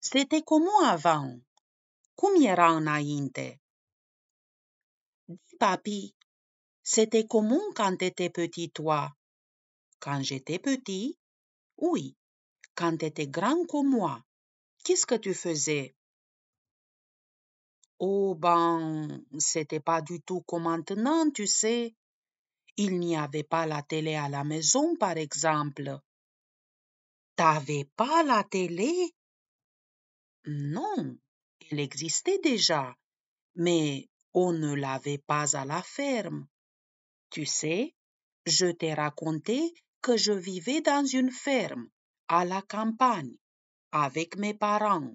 C'était comment avant? Cum era înainte? Dis, papi, c'était comment quand t'étais petit, toi? Quand j'étais petit? Oui. Quand t'étais grand comme moi, qu'est-ce que tu faisais? Oh ben, c'était pas du tout comme maintenant, tu sais. Il n'y avait pas la télé à la maison, par exemple. T'avais pas la télé? Non, il existait déjà, mais on ne l'avait pas à la ferme. Tu sais, je t'ai raconté que je vivais dans une ferme, à la campagne, avec mes parents.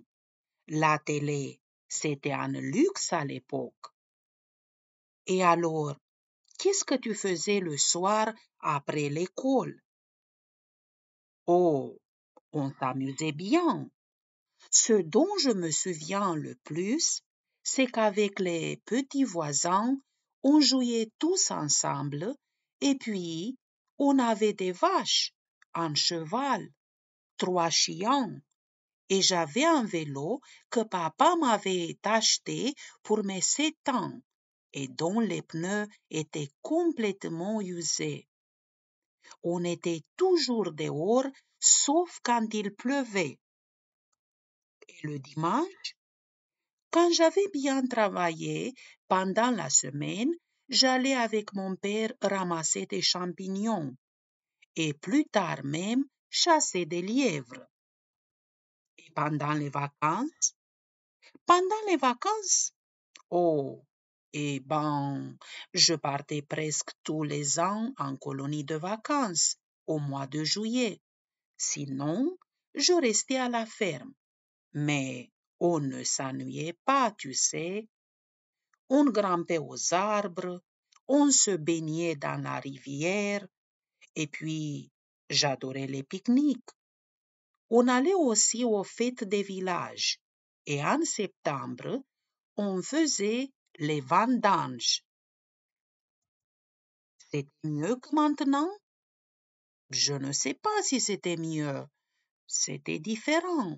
La télé, c'était un luxe à l'époque. Et alors, qu'est-ce que tu faisais le soir après l'école? Oh, on s'amusait bien, ce dont je me souviens le plus, c'est qu'avec les petits voisins, on jouait tous ensemble, et puis on avait des vaches, un cheval, trois chiens, et j'avais un vélo que papa m'avait acheté pour mes sept ans et dont les pneus étaient complètement usés. On était toujours dehors, sauf quand il pleuvait le dimanche. Quand j'avais bien travaillé pendant la semaine, j'allais avec mon père ramasser des champignons et plus tard même chasser des lièvres. Et pendant les vacances Pendant les vacances Oh, eh ben, je partais presque tous les ans en colonie de vacances au mois de juillet. Sinon, je restais à la ferme. Mais on oh, ne s'ennuyait pas, tu sais. On grimpait aux arbres, on se baignait dans la rivière, et puis j'adorais les pique-niques. On allait aussi aux fêtes des villages, et en septembre, on faisait les vendanges. C'est mieux que maintenant Je ne sais pas si c'était mieux. C'était différent.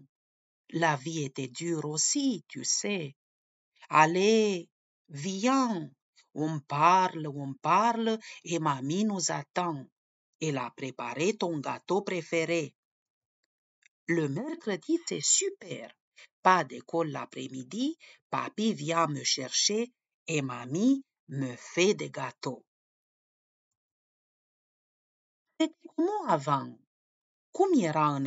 La vie était dure aussi, tu sais. Allez, viens, on parle, on parle, et mamie nous attend. Elle a préparé ton gâteau préféré. Le mercredi, c'est super. Pas d'école l'après-midi, papy vient me chercher et mamie me fait des gâteaux. C'était comment avant? Comment era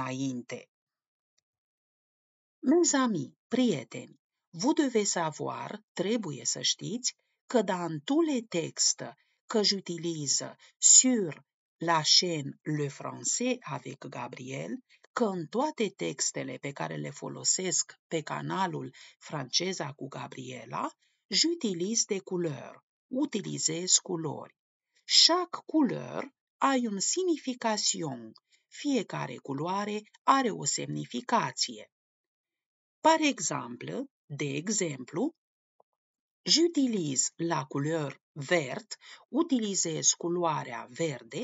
Mes amis, prieteni, vous devez savoir, trebuie să știți, că dans tous les textes que j'utilise sur la chaîne Le Français avec Gabriel, că în toate textele pe care le folosesc pe canalul Franceza cu Gabriela, j'utilise des couleurs, utilizez culori. Chaque couleur a une signification, fiecare culoare are o semnificație. Par exemple, de exemplu, j'utilise la couleur verte, utilizez culoarea verde,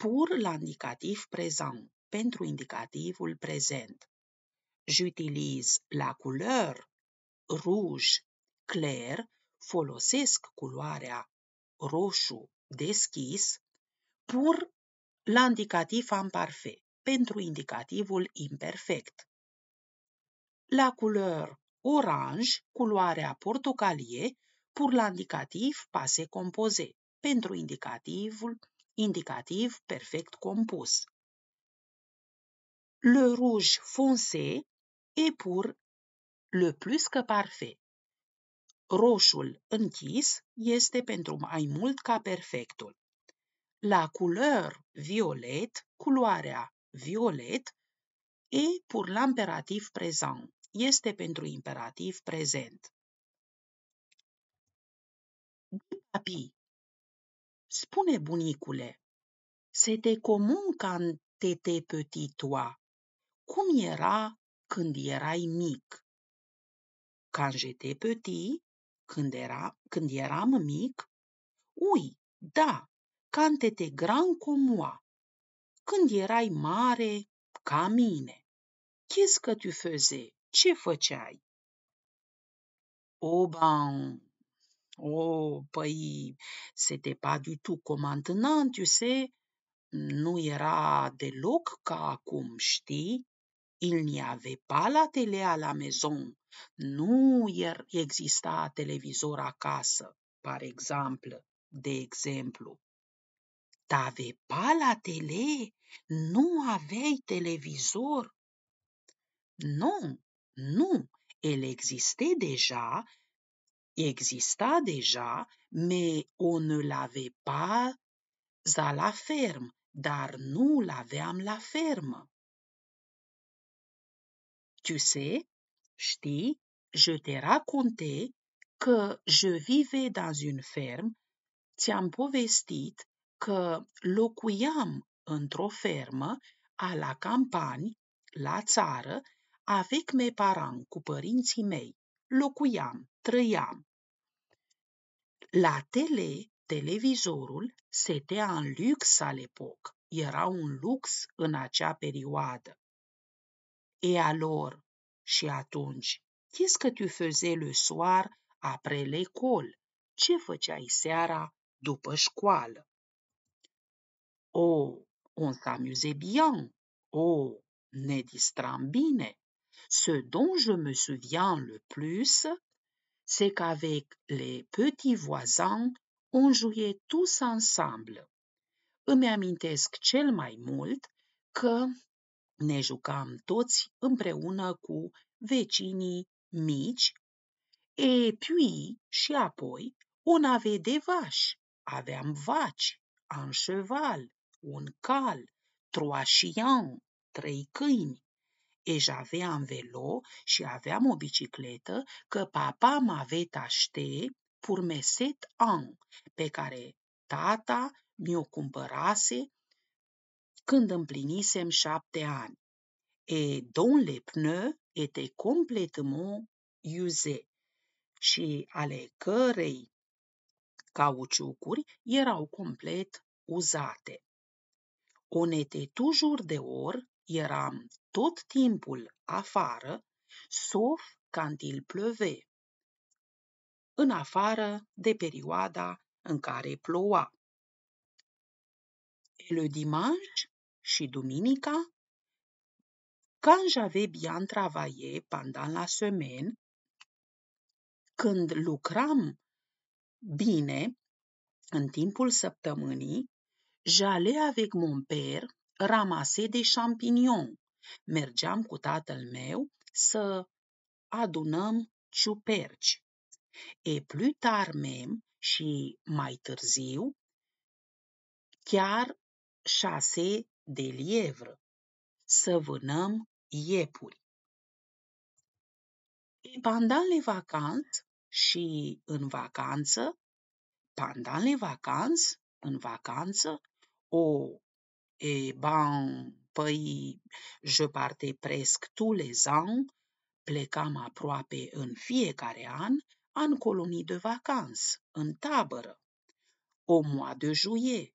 pur la indicativ prezent, pentru indicativul prezent. J'utilise la couleur rouge clair, folosesc culoarea roșu deschis, pur la indicativ imperfect, pentru indicativul imperfect la couleur orange culoarea portocalie, pour l'indicatif passé composé, pentru indicativul indicativ perfect compus. Le rouge foncé e pour le plus que parfait. Roșul închis este pentru mai mult ca perfectul. La couleur violet, culoarea violet, e pur l'imperativ prezent este pentru imperativ prezent. Papi, spune bunicule, se te ca în tete petitoa, cum era când erai mic. Quand jete peti, când, era, când eram mic, ui, da, quand t'étais grand comme când erai mare ca mine. Chis că tu făzei? ce făceai? Oh, ben, oh, păi, c'était pas du tout comandant, maintenant, tu sais, nu era deloc ca acum, știi? Il n'y avait pas la télé à la maison. Nu er, exista televizor acasă, par exemplu, de exemplu. T'avais pas la télé? Nu aveai televizor? Nu, Non, elle existait déjà, exista déjà, mais on ne l'avait pas à la ferme, dar nous l'avions la ferme. Tu sais, je t'ai raconté que je vivais dans une ferme, ți povestit que locuiam într ferme fermă a la campagne, la țară, Avec mes parents, cu părinții mei, locuiam, trăiam. La tele, televizorul setea în lux al epoc. Era un lux în acea perioadă. E alor, și atunci, qu'est-ce que tu faisais le soir après l'école? Ce făceai seara după școală? Oh, on s'amuse bien. Oh, ne distram bine. Ce dont je me souviens le plus, c'est qu'avec les petits voisins, on jouait tous ensemble. Îmi amintesc cel mai mult că ne jucam toți împreună cu vecinii mici, E puis și apoi on avait des vaches, aveam vaci, un cheval, un cal, trois chiens, trei câini un velo și aveam o bicicletă că papa m'avait acheté pour mes sept ans, pe care tata mi-o cumpărase când împlinisem șapte ani. Et dont les pneus étaient complètement usés și ale cărei cauciucuri erau complet uzate. On était toujours dehors, eram tot timpul afară, sof când il pleuve, în afară de perioada în care ploua. Et le dimanche și duminica, când j'avais bien travaillé pendant la semaine, când lucram bine în timpul săptămânii, j'allais avec mon père ramasser des champignons mergeam cu tatăl meu să adunăm ciuperci. E plus tard mem și mai târziu, chiar șase de lievră, să vânăm iepuri. E pandan le vacanț și în vacanță, pandan le vacanț în vacanță, o, e, ben, Păi, je parte presque tous les ans, plecam aproape în fiecare an, în colonii de vacanță, în tabără. O mois de juillet,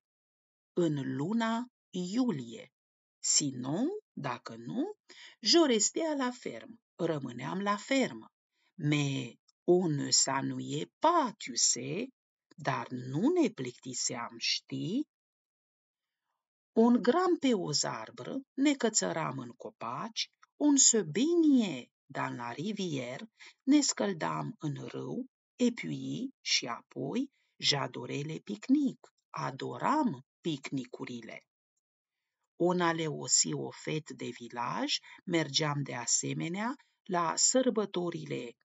în luna iulie. Sinon, dacă nu, je restea la fermă, rămâneam la fermă. Me on ne s'ennuyait pas, tu sais, dar nu ne plictiseam, știi? Un gram pe o zarbră ne cățăram în copaci, un săbinie dar la rivier, ne scăldam în râu, epui și apoi jadorele picnic. Adoram picnicurile. Una leosi o fet de vilaj, mergeam de asemenea la sărbătorile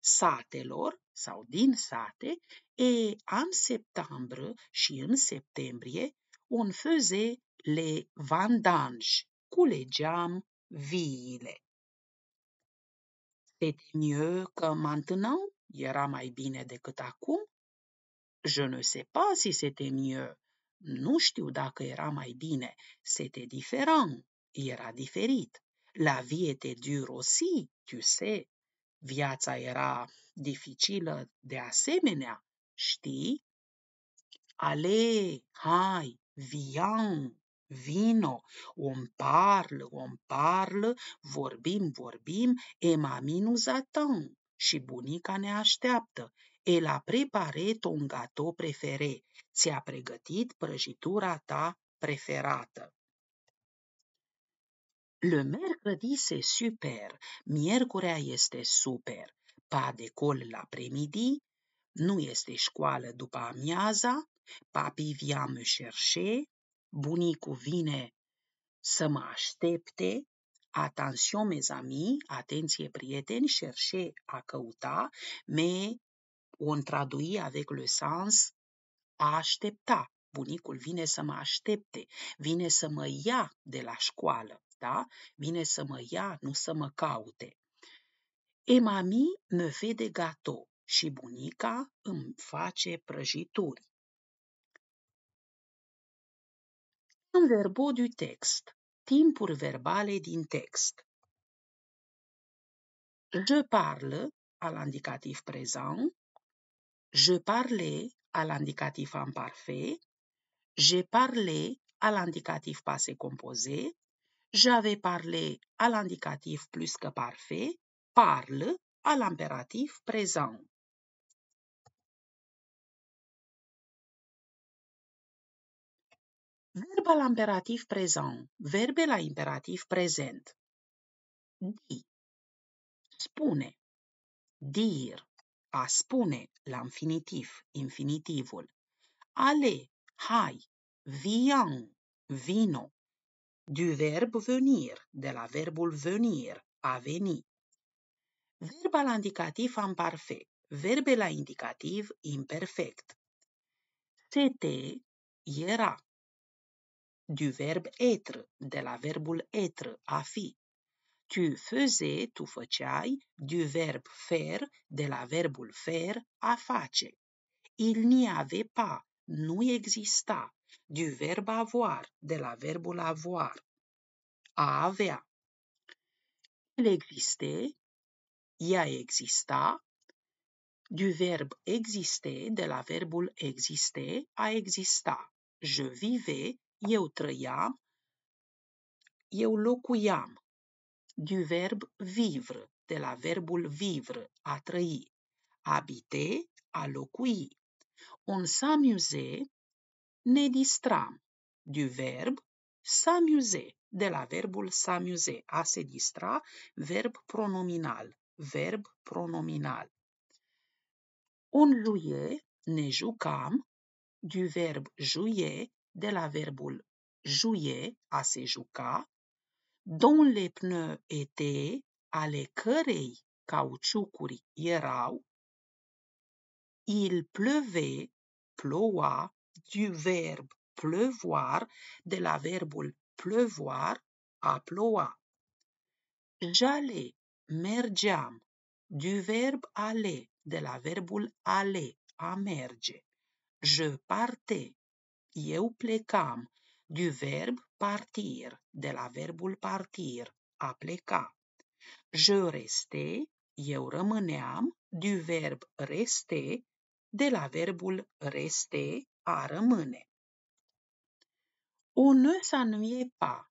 satelor sau din sate, e în septembrie și în septembrie, un făze le vandanj, culegeam viile. Te temieux că maintenant Era mai bine decât acum? Je ne sais pas si c'était mieux. Nu știu dacă era mai bine. C'était différent. Era diferit. La vie était dure aussi, tu sais. Viața era dificilă de asemenea, știi? Ale, hai, vian, vino, on parle, on parle, vorbim, vorbim, e mami nu attend și bunica ne așteaptă. El a preparat un gato preferé. Ți-a pregătit prăjitura ta preferată. Le mercredi se super, miercurea este super. Pa de col la premidi, nu este școală după amiaza, papi via me chercher, bunicul vine să mă aștepte, Atenție mes amis, atenție prieteni, chercher a căuta, Me. O traduit avec le sens a aștepta. Bunicul vine să mă aștepte, vine să mă ia de la școală, da? Vine să mă ia, nu să mă caute. E mami me vede gato și bunica îmi face prăjituri. du et din texte. Je parle à l'indicatif présent, je parlais à l'indicatif imparfait, j'ai parlé à l'indicatif passé composé, j'avais parlé à l'indicatif plus que parfait, parle à l'impératif présent. Verba la imperativ prezent. Verbe la imperativ prezent. Di. Spune. Dir. A spune la infinitiv, infinitivul. Ale. Hai. Vian. Vino. Du verb venir, de la verbul venir, a veni. Verba la indicativ imperfect. Verbe la indicativ imperfect. Sete era du verb être, de la verbul être, a fi. Tu faisais, tu făceai, du verb faire, de la verbul faire, a face. Il n'y avait pas, nu exista, du verb avoir, de la verbul avoir, a avea. El existe, ea exista, du verb exister, de la verbul existe, a exista. Je vivais, eu trăiam, eu locuiam. Du verb vivre, de la verbul vivre, a trăi. Habite, a locui. On s'amuse, ne distram. Du verb s'amuse, de la verbul s'amuse, a se distra, verb pronominal, verb pronominal. On luie, ne jucam, du verb jouer, de la verbul jouer, a se juca, dont les pneus étaient, ale cărei cauciucuri erau, il pleuvait, ploua, du verb pleuvoir, de la verbul pleuvoir, a ploua. J'allais, mergeam, du verb aller, de la verbul aller, a merge. Je partais, eu plecam. Du verb partir, de la verbul partir, a pleca. Je reste, eu rămâneam, du verb reste, de la verbul reste, a rămâne. On ne s'ennuie pas,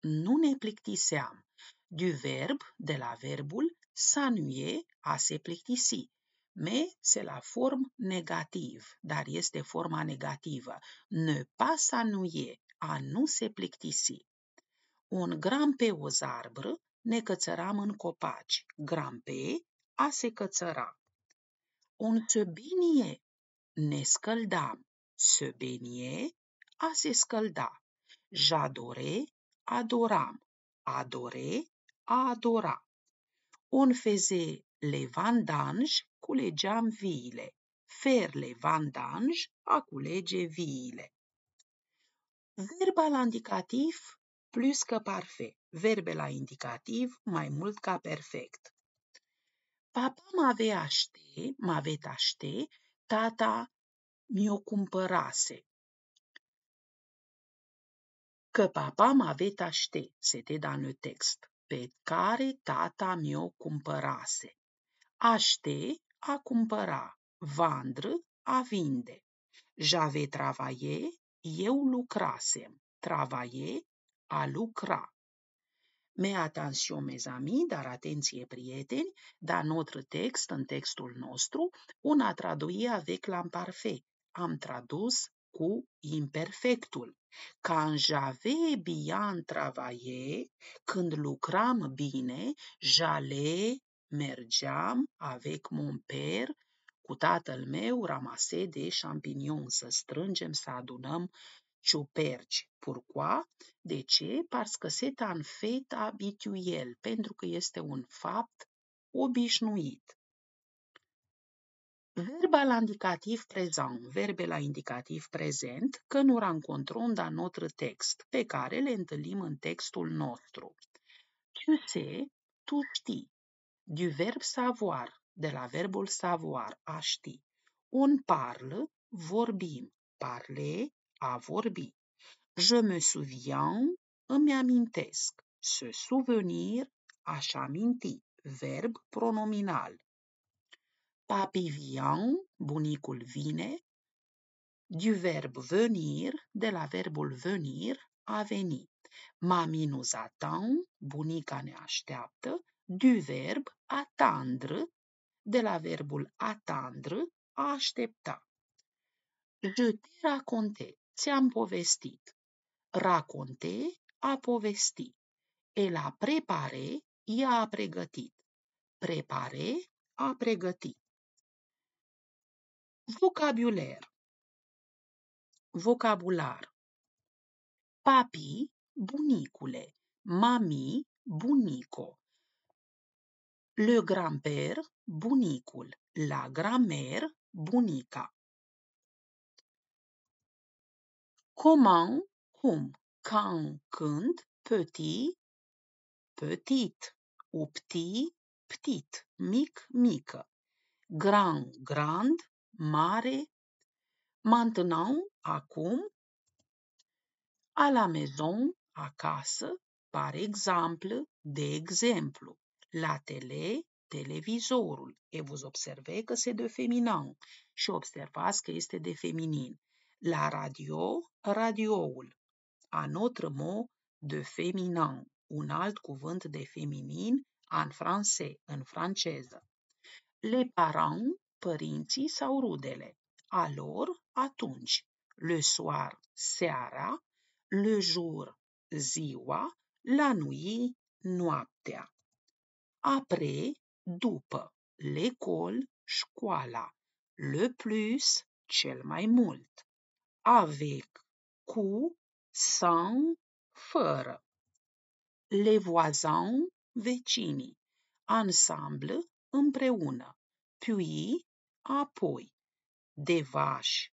nu ne plictiseam, du verb de la verbul s'ennuie, a se plictisi. Me se la form negativ, dar este forma negativă. Ne pas nu e, a nu se plictisi. Un pe o zarbră ne cățăram în copaci. pe a se cățăra. Un țăbinie ne scăldam. Săbenie a se scălda. Jadore adoram. Adore a adora. Un feze le vandange culegeam viile. Fer le vandange a culege viile. Verba la indicativ plus că parfait. Verbe la indicativ mai mult ca perfect. Papa m-avea aște, m avea aște, tata mi-o cumpărase. Că papa m avea aște, se te da în text, pe care tata mi-o cumpărase. Aște, a cumpăra, vandră, a vinde. J'avais travaillé, eu lucrasem. Travaie, a lucra. Me attention, mes amis, dar atenție, prieteni, da notre text, în textul nostru, una a traduit avec l'imparfait. Am tradus cu imperfectul. Quand j'avais bien travaillé, când lucram bine, j'allais Mergeam avec mon père, cu tatăl meu, ramase de champignon, să strângem, să adunăm ciuperci. Pourquoi? De ce? Parce că c'est un fait habituel, pentru că este un fapt obișnuit. Verba la indicativ prezent, verbe la indicativ prezent, că nu rencontrăm dans notre text, pe care le întâlnim în textul nostru. Tu sais, tu știi du verb savoir, de la verbul savoir, a ști. On parle, vorbim. parle, a vorbi. Je me souviens, îmi amintesc. Se souvenir, aș aminti. Verb pronominal. Papi vient, bunicul vine. Du verb venir, de la verbul venir, a veni. Mami nous attend, bunica ne așteaptă. Du verb atandră, de la verbul atandră, a aștepta. Je te raconte, ți-am povestit. Raconte, a povesti. El a prepare, ea a pregătit. Prepare, a pregăti. Vocabular Vocabular Papi, bunicule, mami, bunico, le grand-père, bunicul. La grand-mère, bunica. Comment, cum, quand, când, petit, petit, ou petit, petit, mic, mică. Grand, grand, mare. Maintenant, acum, à la maison, acasă, par exemple, de exemplu. La tele, televizorul. E vous observez că se de feminin și observați că este de feminin. La radio, radioul. Un autre mot de feminin, un alt cuvânt de feminin în francez, în franceză. Le parents, părinții sau rudele. Alor, atunci. Le soir, seara. Le jour, ziua. La nuit, noaptea apre, după, l'école, școala, le plus, cel mai mult, avec, cu, sans, fără, les voisins, vecinii, ensemble, împreună, puis, apoi, de vaci,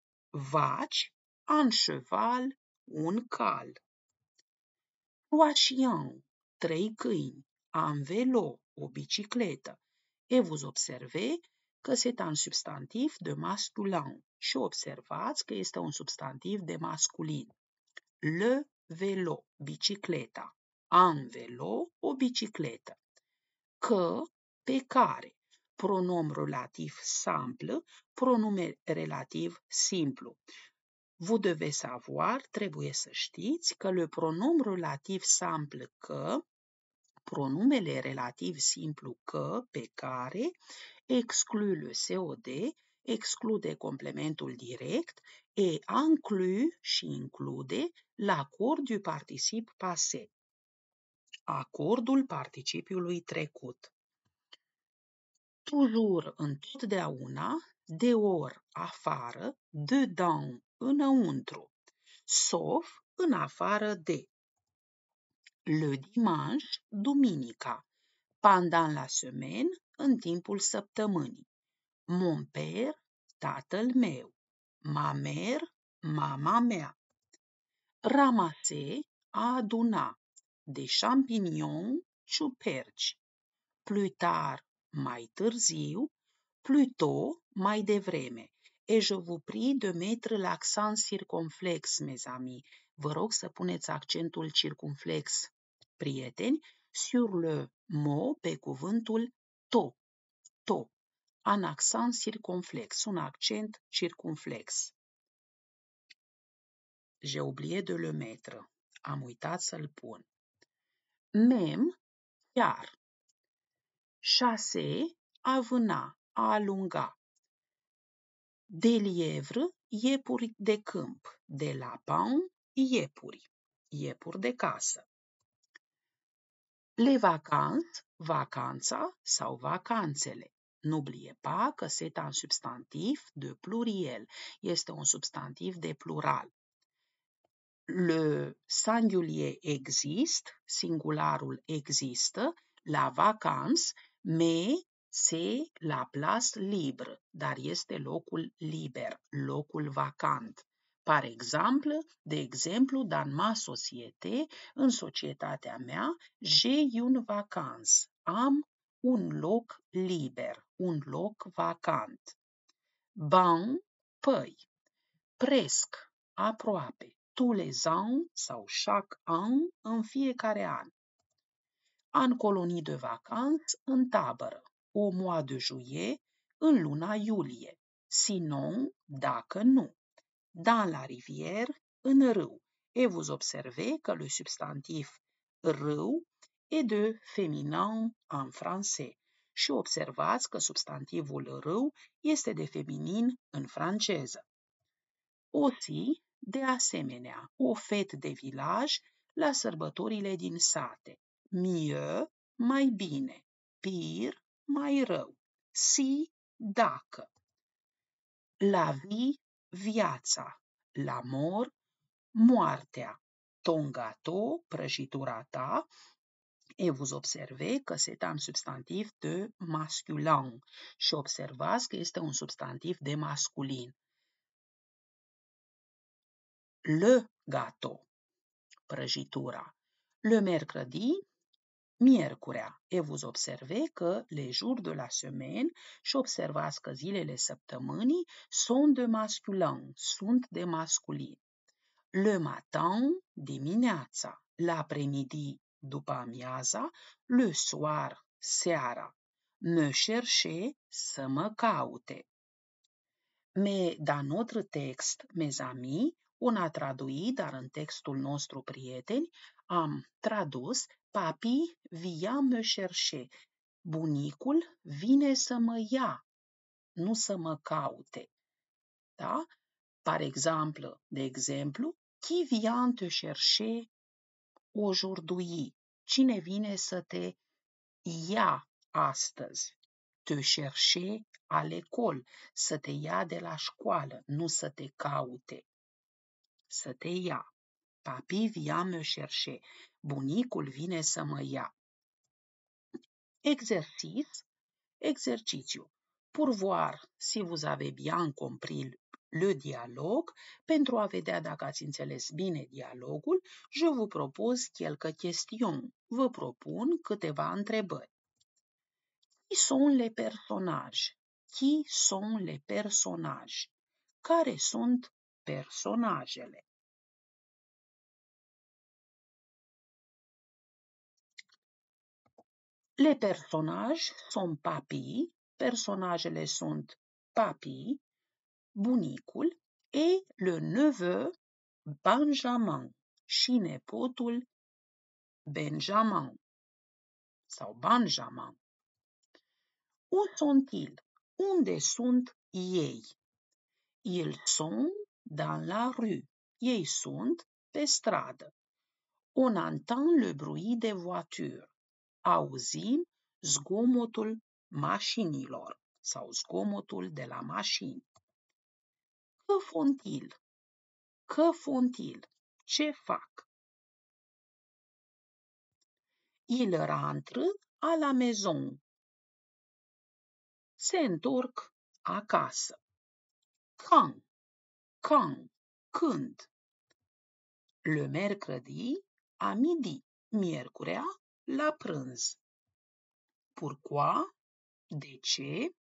vaci, un cheval, un cal. Trois chiens, trei câini, un vélo, o bicicletă. Et vous observez că c'est un substantiv de masculin și observați că este un substantiv de masculin. Le velo, bicicleta. Un velo, o bicicletă. Că, pe care. Pronom relativ simplu, pronume relativ simplu. Vous devez savoir, trebuie să știți, că le pronom relativ simplu că pronumele relativ simplu că, pe care, exclut le COD, exclude complementul direct e inclu și include l'acord du particip passé, acordul participiului trecut. Toujours, întotdeauna, or, afară, de dedans, înăuntru, sauf în afară de le dimanche, duminica, pendant la semaine, în timpul săptămânii. Mon père, tatăl meu. Ma mère, mama mea. Ramase, a aduna. De champignon, ciuperci. Plus tard, mai târziu, plus tôt, mai devreme. Et je vous prie de mettre l'accent circonflexe, mes amis vă rog să puneți accentul circumflex, prieteni, sur le mot pe cuvântul to. To. Un accent circumflex, un accent circumflex. J'ai oublié de le mettre. Am uitat să-l pun. Mem, chiar. Chase, avâna, a alunga. De lievre, iepuri de câmp. De pan, iepuri, iepuri de casă. Le vacant, vacanța sau vacanțele. N'oubliez pas că c'est un substantiv de pluriel. Este un substantiv de plural. Le singulier existe, singularul există, la vacances, mais c'est la place libre, dar este locul liber, locul vacant. Par exemplu, de exemplu, dans ma societate, în societatea mea, j'ai une vacans, am un loc liber, un loc vacant. Ban, păi, presc, aproape, tous les ans sau chaque an, în fiecare an. An colonii de vacanță, în tabără, au mois de juillet, în luna iulie. Sinon, dacă nu dans la rivière, în râu. Et vous observez que le substantif râu est de féminin en français. Și observați că substantivul râu este de feminin în franceză. Aussi, de asemenea, o fet de vilaj la sărbătorile din sate. Mieux, mai bine. Pir, mai rău. Si, dacă. La vie viața, l'amor, moartea, tongato, prăjitura ta, et vous observez că c'est un substantiv de masculin și observați că este un substantiv de masculin. Le gâteau, prăjitura. Le mercredi, miercurea. Et vous observez que les jours de la semaine, și observați că zilele săptămânii sunt de masculin, sunt de masculin. Le matin, dimineața, l'après-midi, după amiaza, le soir, seara. Me chercher, să mă caute. Mais dans notre texte, mes amis, on a traduit, dar în textul nostru, prieteni, am tradus Papi via mă șerșe, Bunicul vine să mă ia, nu să mă caute. Da? Par exemplu, de exemplu, chi via te o jurdui, Cine vine să te ia astăzi? Te șerșe al l'école, să te ia de la școală, nu să te caute. Să te ia. Papi via me chercher. Bunicul vine să mă ia. Exercice, exercițiu. Pour voir si vous avez bien compris le dialog, pentru a vedea dacă ați înțeles bine dialogul, je vous propose quelques questions. Vă propun câteva întrebări. Qui sont les personnages? Qui sont les personnages? Care sunt personajele? Les personnages sont personnages, les sont papy, bunicul et le neveu Benjamin și nepotul Benjamin sau Benjamin. Où sont-ils? Où sont-ils Ils sont dans la rue. Ils sont pe On entend le bruit des voitures. auzim zgomotul mașinilor sau zgomotul de la mașini. Că fontil, că fontil, ce fac? Il rentre à la maison. Se întorc acasă. când când când. Le mercredi, à midi, miercurea, la prânz. Pourquoi? De ce?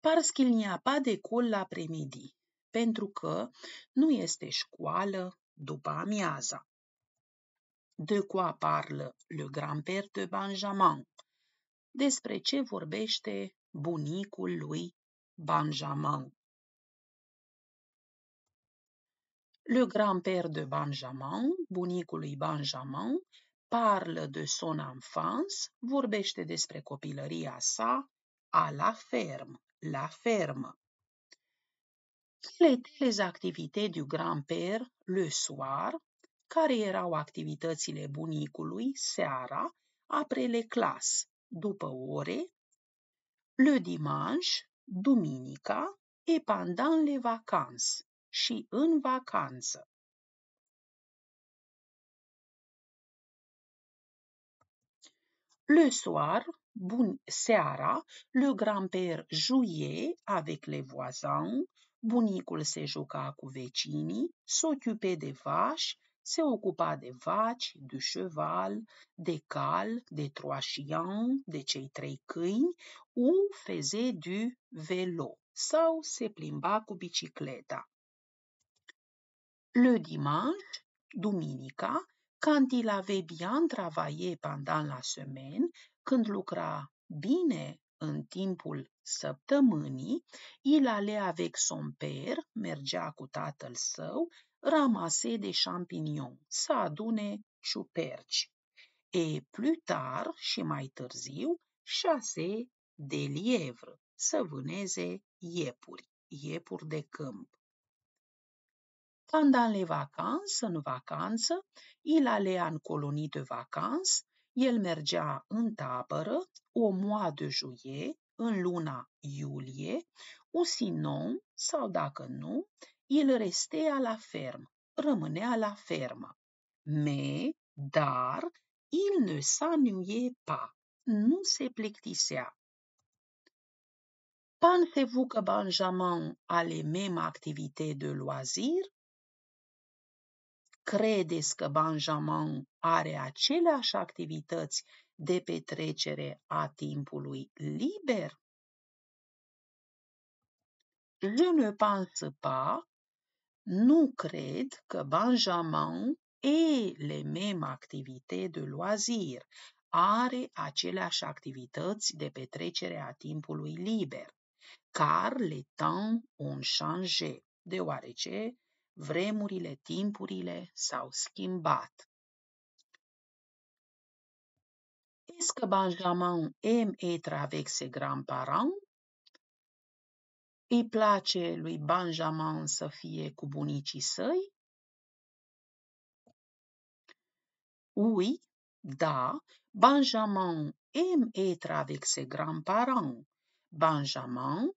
Parce qu'il n'y a pas d'école l'après-midi. Pentru că nu este școală după amiaza. De quoi parle le grand-père de Benjamin? Despre ce vorbește bunicul lui Benjamin? Le grand-père de Benjamin, bunicul lui Benjamin, parle de son enfance, vorbește despre copilăria sa à la ferme, la fermă. Quelles étaient les activités du grand-père le soir? Care erau activitățile bunicului seara, après les classes, după ore, le dimanche, duminica, et pendant les vacances și în vacanță. Le soir, bun seara, le grand-père jouait avec les voisins, bunicul se juca cu vecinii, s'occupe de vaci, se ocupa de vaci, de cheval, de cal, de trois chiens, de cei trei câini, ou faisait du vélo sau se plimba cu bicicleta. Le dimanche, duminica, quand il avait bien travaillé pendant la semaine, când lucra bine în timpul săptămânii, il allait avec son père, mergea cu tatăl său, ramase de champignons, să adune ciuperci. E plus tard și mai târziu, chasse de lievre, să vâneze iepuri, iepuri de câmp. Pendant les vacances, en vacances, il allait en colonie de vacances, il mergea en tabără au mois de juillet, en luna juillet, ou sinon, sau dacă il restait à la ferme, à la ferme. Mais, dar, il ne s'ennuyait pas, nu se Pensez-vous que Benjamin a les mêmes activités de loisirs credeți că Benjamin are aceleași activități de petrecere a timpului liber? Je ne pense pas, nu cred că Benjamin e le même activité de loisir, are aceleași activități de petrecere a timpului liber, car le temps ont changé, deoarece vremurile, timpurile s-au schimbat. Est-ce que Benjamin aime être avec ses grands-parents? Îi place lui Benjamin să fie cu bunicii săi? Oui, da, Benjamin aime être avec ses grands-parents. Benjamin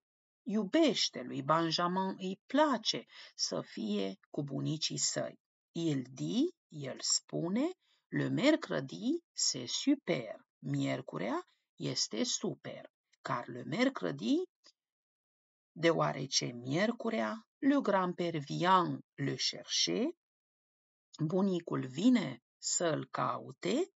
Iubește lui Benjamin, îi place să fie cu bunicii săi. Il di, el spune, le mercredi se super. Miercurea este super. Car le mercredi, deoarece miercurea, le grand-père vient le chercher, bunicul vine să-l caute,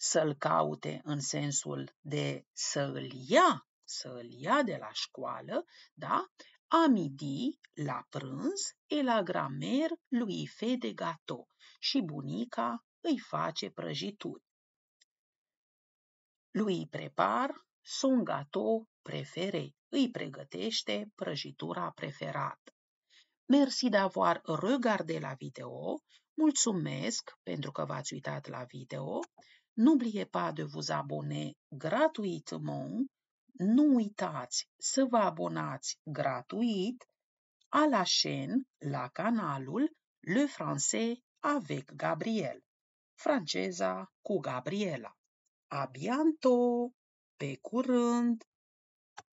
să-l caute în sensul de să l ia să îl ia de la școală, da? A midi, la prânz, e la gramer lui fe de gato și bunica îi face prăjituri. Lui prepar son gato prefere, îi pregătește prăjitura preferată. Mersi d'avoir regardé la video, mulțumesc pentru că v-ați uitat la video, n'oubliez pas de vous abonner gratuitement nu uitați să vă abonați gratuit a la chaîne, la canalul Le Français avec Gabriel, franceza cu Gabriela. A bientôt! Pe curând!